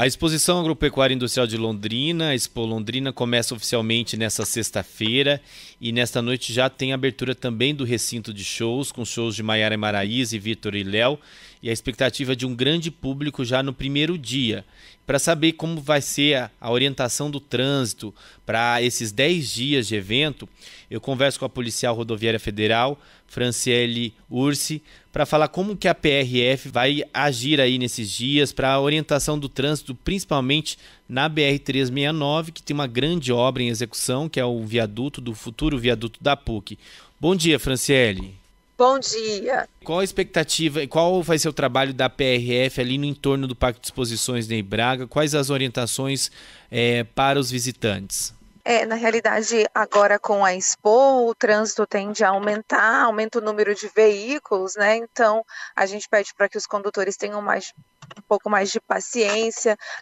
A exposição agropecuária industrial de Londrina, a Expo Londrina, começa oficialmente nesta sexta-feira e nesta noite já tem abertura também do recinto de shows, com shows de Maiara Maraíza e Vitor e Léo, e a expectativa é de um grande público já no primeiro dia para saber como vai ser a, a orientação do trânsito para esses 10 dias de evento, eu converso com a policial rodoviária federal, Franciele Ursi, para falar como que a PRF vai agir aí nesses dias para a orientação do trânsito, principalmente na BR-369, que tem uma grande obra em execução, que é o viaduto do futuro viaduto da PUC. Bom dia, Franciele. Bom dia. Qual a expectativa, e qual vai ser o trabalho da PRF ali no entorno do Parque de Exposições de Braga? Quais as orientações é, para os visitantes? É, na realidade, agora com a Expo, o trânsito tende a aumentar, aumenta o número de veículos, né? Então, a gente pede para que os condutores tenham mais um pouco mais de paciência,